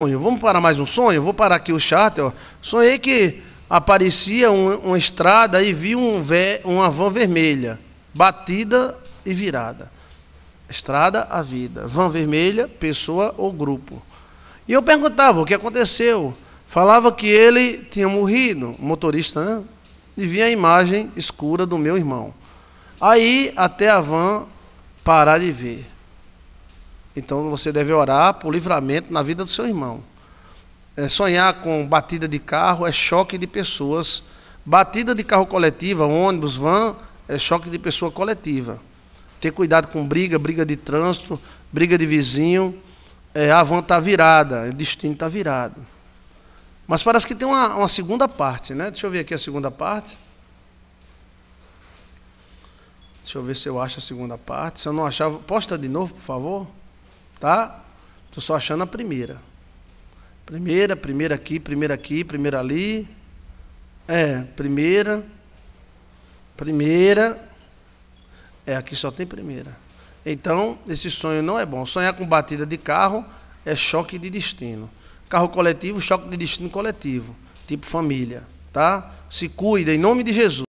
Vamos para mais um sonho? Vou parar aqui o charter. Ó. Sonhei que aparecia um, uma estrada e vi um ve, uma van vermelha, batida e virada. Estrada, a vida. Van vermelha, pessoa ou grupo. E eu perguntava o que aconteceu. Falava que ele tinha morrido, motorista, né? E via a imagem escura do meu irmão. Aí, até a van parar de ver. Então você deve orar por livramento na vida do seu irmão. É sonhar com batida de carro é choque de pessoas. Batida de carro coletiva, ônibus, van, é choque de pessoa coletiva. Ter cuidado com briga, briga de trânsito, briga de vizinho. É, a van está virada, o destino está virado. Mas parece que tem uma, uma segunda parte, né? Deixa eu ver aqui a segunda parte. Deixa eu ver se eu acho a segunda parte. Se eu não achar, posta de novo, por favor tá? Estou só achando a primeira. Primeira, primeira aqui, primeira aqui, primeira ali. É, primeira. Primeira. É, aqui só tem primeira. Então, esse sonho não é bom. Sonhar com batida de carro é choque de destino. Carro coletivo, choque de destino coletivo, tipo família, tá? Se cuida em nome de Jesus.